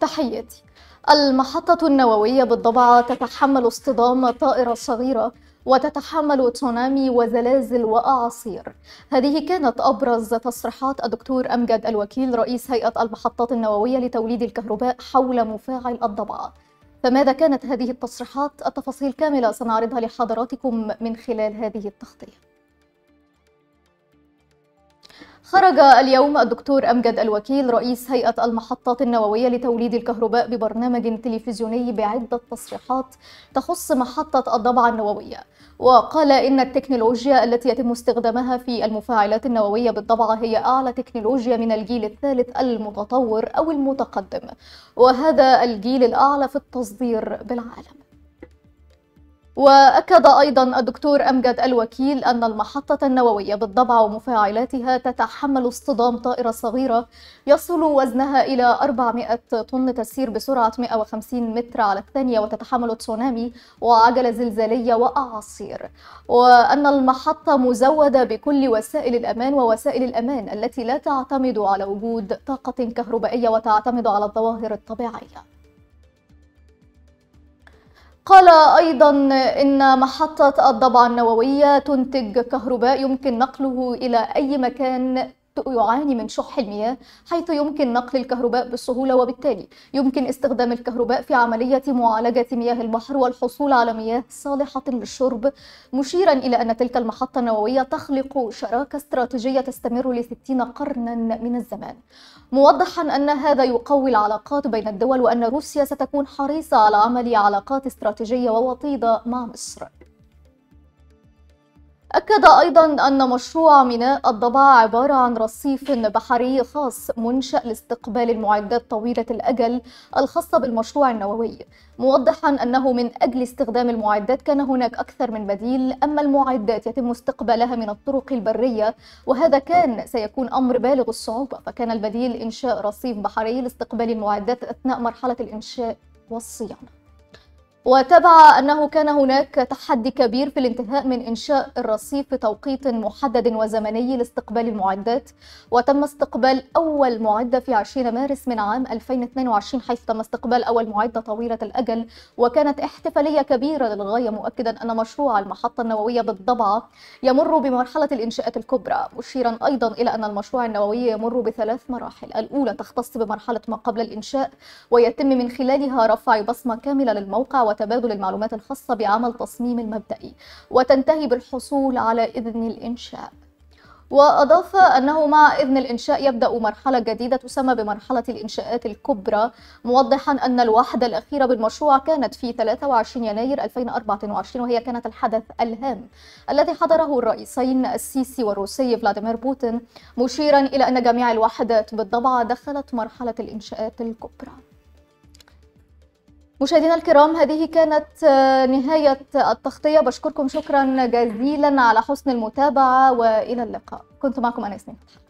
تحياتي المحطة النووية بالضبع تتحمل اصطدام طائرة صغيرة وتتحمل تسونامي وزلازل وأعاصير هذه كانت أبرز تصريحات الدكتور أمجد الوكيل رئيس هيئة المحطات النووية لتوليد الكهرباء حول مفاعل الضبعة فماذا كانت هذه التصريحات؟ التفاصيل كاملة سنعرضها لحضراتكم من خلال هذه التغطية خرج اليوم الدكتور أمجد الوكيل رئيس هيئة المحطات النووية لتوليد الكهرباء ببرنامج تلفزيوني بعدة تصريحات تخص محطة الضبعة النووية وقال إن التكنولوجيا التي يتم استخدامها في المفاعلات النووية بالضبعة هي أعلى تكنولوجيا من الجيل الثالث المتطور أو المتقدم وهذا الجيل الأعلى في التصدير بالعالم وأكد أيضا الدكتور أمجد الوكيل أن المحطة النووية بالضبع ومفاعلاتها تتحمل اصطدام طائرة صغيرة يصل وزنها إلى 400 طن تسير بسرعة 150 متر على الثانية وتتحمل تسونامي وعجلة زلزالية وأعاصير وأن المحطة مزودة بكل وسائل الأمان ووسائل الأمان التي لا تعتمد على وجود طاقة كهربائية وتعتمد على الظواهر الطبيعية قال أيضا إن محطة الضبع النووية تنتج كهرباء يمكن نقله إلى أي مكان يعاني من شح المياه حيث يمكن نقل الكهرباء بسهولة وبالتالي يمكن استخدام الكهرباء في عملية معالجة مياه البحر والحصول على مياه صالحة للشرب مشيرا إلى أن تلك المحطة النووية تخلق شراكة استراتيجية تستمر لستين قرنا من الزمان موضحا أن هذا يقوي العلاقات بين الدول وأن روسيا ستكون حريصة على عمل علاقات استراتيجية ووطيدة مع مصر أكد أيضا أن مشروع ميناء الضبع عبارة عن رصيف بحري خاص منشأ لاستقبال المعدات طويلة الأجل الخاصة بالمشروع النووي موضحا أنه من أجل استخدام المعدات كان هناك أكثر من بديل أما المعدات يتم استقبالها من الطرق البرية وهذا كان سيكون أمر بالغ الصعوبة فكان البديل إنشاء رصيف بحري لاستقبال المعدات أثناء مرحلة الإنشاء والصيانة وتبع أنه كان هناك تحدي كبير في الانتهاء من إنشاء الرصيف في توقيت محدد وزمني لاستقبال المعدات وتم استقبال أول معدة في 20 مارس من عام 2022 حيث تم استقبال أول معدة طويلة الأجل وكانت احتفالية كبيرة للغاية مؤكدا أن مشروع المحطة النووية بالضبعة يمر بمرحلة الإنشاءات الكبرى مشيرا أيضا إلى أن المشروع النووي يمر بثلاث مراحل الأولى تختص بمرحلة ما قبل الإنشاء ويتم من خلالها رفع بصمة كاملة للموقع وتبادل المعلومات الخاصة بعمل تصميم المبدئي وتنتهي بالحصول على إذن الإنشاء وأضاف أنه مع إذن الإنشاء يبدأ مرحلة جديدة تسمى بمرحلة الإنشاءات الكبرى موضحا أن الوحدة الأخيرة بالمشروع كانت في 23 يناير 2024 وهي كانت الحدث الهام الذي حضره الرئيسين السيسي والروسي فلاديمير بوتين مشيرا إلى أن جميع الوحدات بالضبع دخلت مرحلة الإنشاءات الكبرى مشاهدينا الكرام هذه كانت آه، نهاية التغطية بشكركم شكرا جزيلا على حسن المتابعة وإلى اللقاء كنت معكم أنا سنين